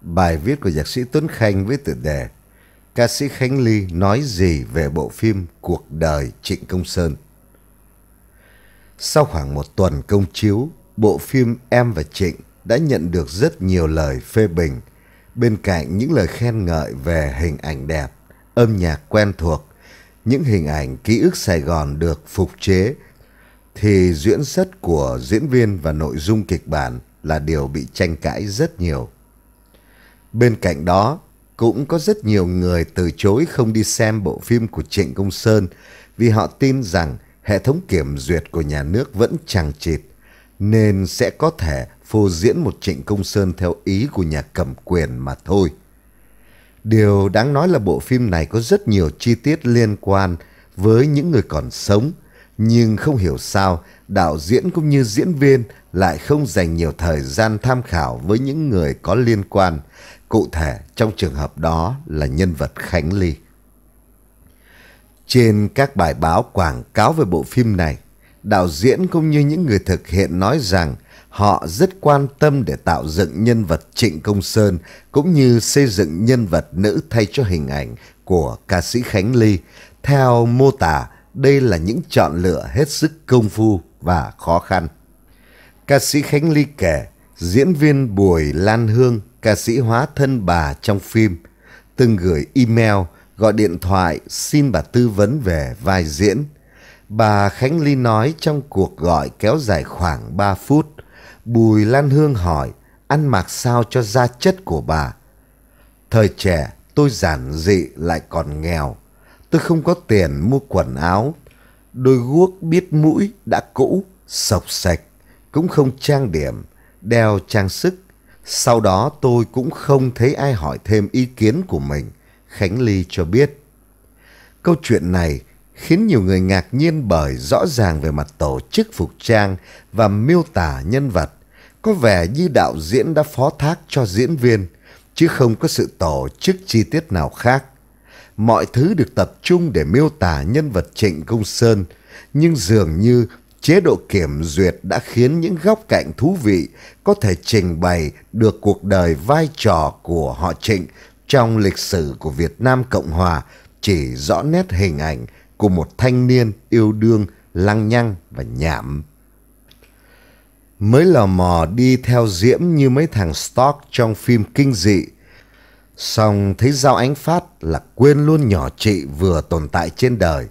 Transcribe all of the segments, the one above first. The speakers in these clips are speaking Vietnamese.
bài viết của nhạc sĩ Tuấn Khanh với tựa đề Ca sĩ Khánh Ly nói gì về bộ phim Cuộc đời Trịnh Công Sơn. Sau khoảng một tuần công chiếu, bộ phim Em và Trịnh đã nhận được rất nhiều lời phê bình, bên cạnh những lời khen ngợi về hình ảnh đẹp, âm nhạc quen thuộc, những hình ảnh ký ức Sài Gòn được phục chế, thì diễn xuất của diễn viên và nội dung kịch bản là điều bị tranh cãi rất nhiều. Bên cạnh đó, cũng có rất nhiều người từ chối không đi xem bộ phim của Trịnh Công Sơn vì họ tin rằng hệ thống kiểm duyệt của nhà nước vẫn chẳng chịt, nên sẽ có thể phô diễn một Trịnh Công Sơn theo ý của nhà cầm quyền mà thôi. Điều đáng nói là bộ phim này có rất nhiều chi tiết liên quan với những người còn sống, nhưng không hiểu sao đạo diễn cũng như diễn viên lại không dành nhiều thời gian tham khảo với những người có liên quan Cụ thể trong trường hợp đó là nhân vật Khánh Ly. Trên các bài báo quảng cáo về bộ phim này, đạo diễn cũng như những người thực hiện nói rằng họ rất quan tâm để tạo dựng nhân vật Trịnh Công Sơn cũng như xây dựng nhân vật nữ thay cho hình ảnh của ca sĩ Khánh Ly. Theo mô tả, đây là những chọn lựa hết sức công phu và khó khăn. Ca sĩ Khánh Ly kể, diễn viên Bùi Lan Hương ca sĩ hóa thân bà trong phim, từng gửi email, gọi điện thoại xin bà tư vấn về vai diễn. Bà Khánh Ly nói trong cuộc gọi kéo dài khoảng 3 phút, Bùi Lan Hương hỏi ăn mặc sao cho da chất của bà. Thời trẻ tôi giản dị lại còn nghèo, tôi không có tiền mua quần áo, đôi guốc biết mũi đã cũ, sọc sạch, cũng không trang điểm, đeo trang sức sau đó tôi cũng không thấy ai hỏi thêm ý kiến của mình, Khánh Ly cho biết. Câu chuyện này khiến nhiều người ngạc nhiên bởi rõ ràng về mặt tổ chức phục trang và miêu tả nhân vật. Có vẻ như đạo diễn đã phó thác cho diễn viên, chứ không có sự tổ chức chi tiết nào khác. Mọi thứ được tập trung để miêu tả nhân vật Trịnh Công Sơn, nhưng dường như chế độ kiểm duyệt đã khiến những góc cạnh thú vị có thể trình bày được cuộc đời vai trò của họ Trịnh trong lịch sử của Việt Nam Cộng Hòa chỉ rõ nét hình ảnh của một thanh niên yêu đương lăng nhăng và nhảm. Mới lò mò đi theo diễm như mấy thằng stock trong phim kinh dị. Xong thấy dao Ánh Phát là quên luôn nhỏ chị vừa tồn tại trên đời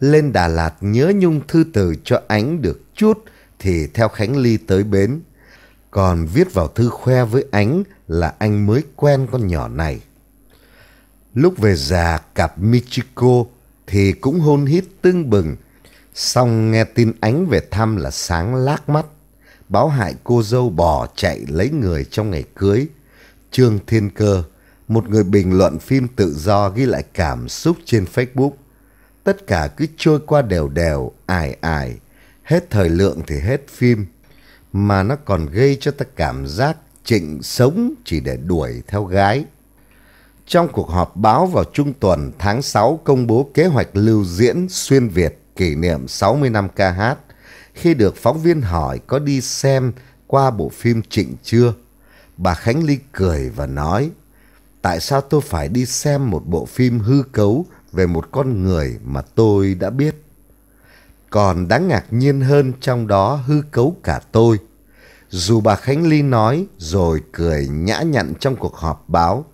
lên Đà Lạt nhớ nhung thư từ cho ánh được chút thì theo Khánh Ly tới bến. Còn viết vào thư khoe với ánh là anh mới quen con nhỏ này. Lúc về già cặp Michiko thì cũng hôn hít tưng bừng. Xong nghe tin ánh về thăm là sáng lác mắt. Báo hại cô dâu bỏ chạy lấy người trong ngày cưới. Trương Thiên Cơ, một người bình luận phim tự do ghi lại cảm xúc trên Facebook tất cả cứ trôi qua đều đều, ải ải, hết thời lượng thì hết phim, mà nó còn gây cho ta cảm giác Trịnh sống chỉ để đuổi theo gái. Trong cuộc họp báo vào trung tuần tháng 6 công bố kế hoạch lưu diễn xuyên Việt kỷ niệm 60 năm ca hát, khi được phóng viên hỏi có đi xem qua bộ phim Trịnh chưa, bà Khánh Ly cười và nói, tại sao tôi phải đi xem một bộ phim hư cấu về một con người mà tôi đã biết. Còn đáng ngạc nhiên hơn trong đó hư cấu cả tôi. Dù bà Khánh Ly nói rồi cười nhã nhặn trong cuộc họp báo,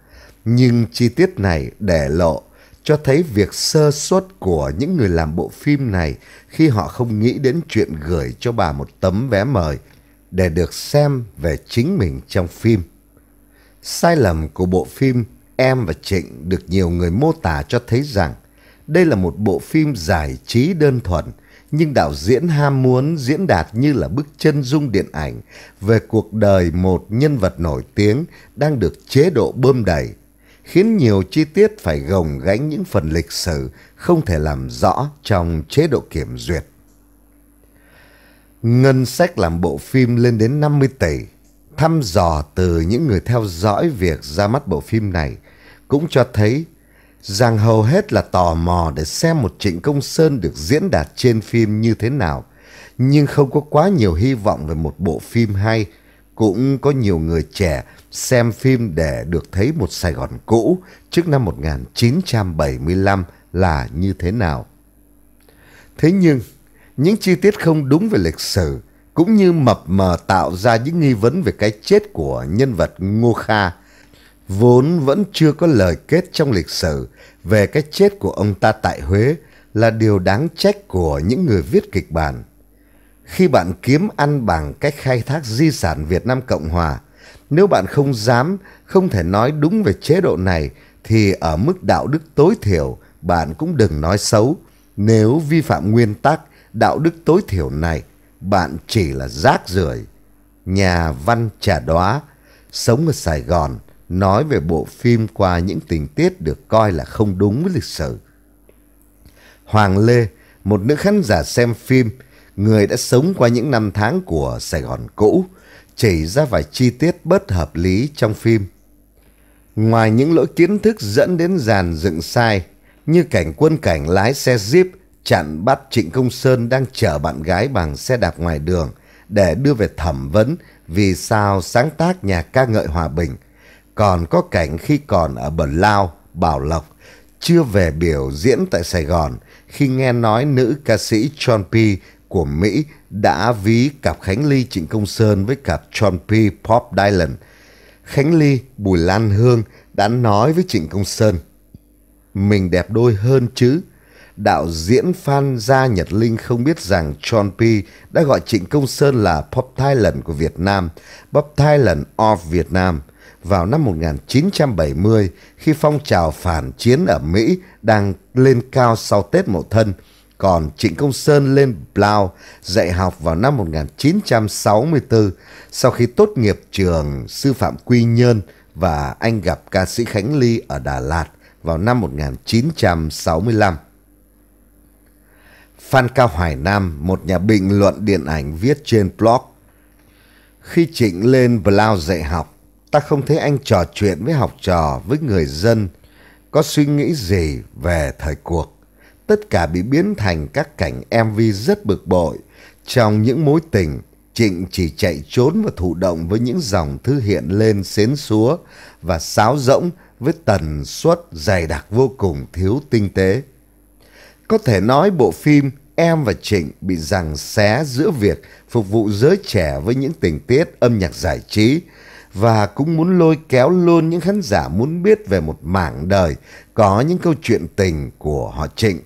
nhưng chi tiết này để lộ cho thấy việc sơ suất của những người làm bộ phim này khi họ không nghĩ đến chuyện gửi cho bà một tấm vé mời để được xem về chính mình trong phim. Sai lầm của bộ phim Em và Trịnh được nhiều người mô tả cho thấy rằng đây là một bộ phim giải trí đơn thuần, nhưng đạo diễn ham muốn diễn đạt như là bức chân dung điện ảnh về cuộc đời một nhân vật nổi tiếng đang được chế độ bơm đầy, khiến nhiều chi tiết phải gồng gánh những phần lịch sử không thể làm rõ trong chế độ kiểm duyệt. Ngân sách làm bộ phim lên đến 50 tỷ. Thăm dò từ những người theo dõi việc ra mắt bộ phim này, cũng cho thấy rằng hầu hết là tò mò để xem một Trịnh Công Sơn được diễn đạt trên phim như thế nào, nhưng không có quá nhiều hy vọng về một bộ phim hay. Cũng có nhiều người trẻ xem phim để được thấy một Sài Gòn cũ trước năm 1975 là như thế nào. Thế nhưng, những chi tiết không đúng về lịch sử cũng như mập mờ tạo ra những nghi vấn về cái chết của nhân vật Ngô Kha vốn vẫn chưa có lời kết trong lịch sử về cái chết của ông ta tại Huế là điều đáng trách của những người viết kịch bản. Khi bạn kiếm ăn bằng cách khai thác di sản Việt Nam Cộng Hòa, nếu bạn không dám, không thể nói đúng về chế độ này, thì ở mức đạo đức tối thiểu, bạn cũng đừng nói xấu. Nếu vi phạm nguyên tắc đạo đức tối thiểu này, bạn chỉ là rác rưởi. Nhà văn trà đóa, sống ở Sài Gòn, nói về bộ phim qua những tình tiết được coi là không đúng với lịch sử. Hoàng Lê, một nữ khán giả xem phim, người đã sống qua những năm tháng của Sài Gòn cũ, chỉ ra vài chi tiết bất hợp lý trong phim. Ngoài những lỗi kiến thức dẫn đến dàn dựng sai, như cảnh quân cảnh lái xe Jeep chặn bắt Trịnh Công Sơn đang chở bạn gái bằng xe đạp ngoài đường để đưa về thẩm vấn vì sao sáng tác nhà ca ngợi hòa bình, còn có cảnh khi còn ở Bờ Lao, Bảo Lộc, chưa về biểu diễn tại Sài Gòn khi nghe nói nữ ca sĩ John P. của Mỹ đã ví cặp Khánh Ly Trịnh Công Sơn với cặp John P. Pop Dylan. Khánh Ly Bùi Lan Hương đã nói với Trịnh Công Sơn Mình đẹp đôi hơn chứ Đạo diễn Phan Gia Nhật Linh không biết rằng John P. đã gọi Trịnh Công Sơn là Pop Thailand của Việt Nam Pop Thailand of Việt Nam – vào năm 1970 khi phong trào phản chiến ở Mỹ đang lên cao sau Tết Mậu Thân, còn Trịnh Công Sơn lên Blau dạy học vào năm 1964 sau khi tốt nghiệp trường sư phạm Quy Nhơn và anh gặp ca sĩ Khánh Ly ở Đà Lạt vào năm 1965. Phan Cao Hoài Nam, một nhà bình luận điện ảnh viết trên blog. Khi Trịnh lên Blau dạy học, ta không thấy anh trò chuyện với học trò, với người dân, có suy nghĩ gì về thời cuộc. Tất cả bị biến thành các cảnh MV rất bực bội. Trong những mối tình, Trịnh chỉ chạy trốn và thụ động với những dòng thư hiện lên xến xúa và sáo rỗng với tần suất dày đặc vô cùng thiếu tinh tế. Có thể nói bộ phim Em và Trịnh bị giằng xé giữa việc phục vụ giới trẻ với những tình tiết âm nhạc giải trí và cũng muốn lôi kéo luôn những khán giả muốn biết về một mảng đời có những câu chuyện tình của họ Trịnh.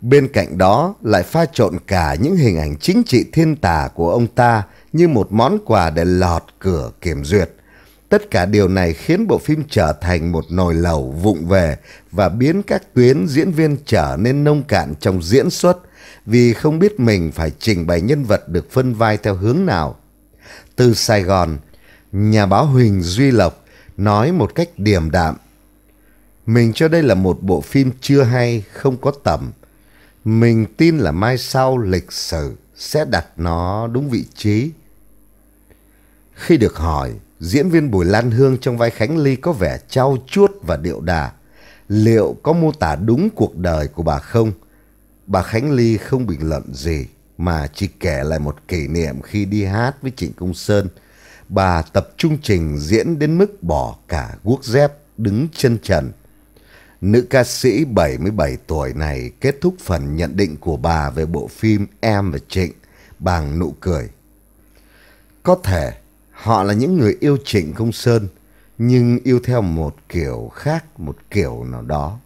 Bên cạnh đó lại pha trộn cả những hình ảnh chính trị thiên tà của ông ta như một món quà để lọt cửa kiểm duyệt. Tất cả điều này khiến bộ phim trở thành một nồi lẩu vụng về và biến các tuyến diễn viên trở nên nông cạn trong diễn xuất vì không biết mình phải trình bày nhân vật được phân vai theo hướng nào. Từ Sài Gòn, Nhà báo Huỳnh Duy Lộc nói một cách điềm đạm. Mình cho đây là một bộ phim chưa hay, không có tầm. Mình tin là mai sau lịch sử sẽ đặt nó đúng vị trí. Khi được hỏi, diễn viên Bùi Lan Hương trong vai Khánh Ly có vẻ trao chuốt và điệu đà. Liệu có mô tả đúng cuộc đời của bà không? Bà Khánh Ly không bình luận gì mà chỉ kể lại một kỷ niệm khi đi hát với Trịnh Công Sơn – bà tập trung trình diễn đến mức bỏ cả guốc dép đứng chân trần. Nữ ca sĩ 77 tuổi này kết thúc phần nhận định của bà về bộ phim Em và Trịnh bằng nụ cười. Có thể họ là những người yêu Trịnh Công Sơn nhưng yêu theo một kiểu khác, một kiểu nào đó.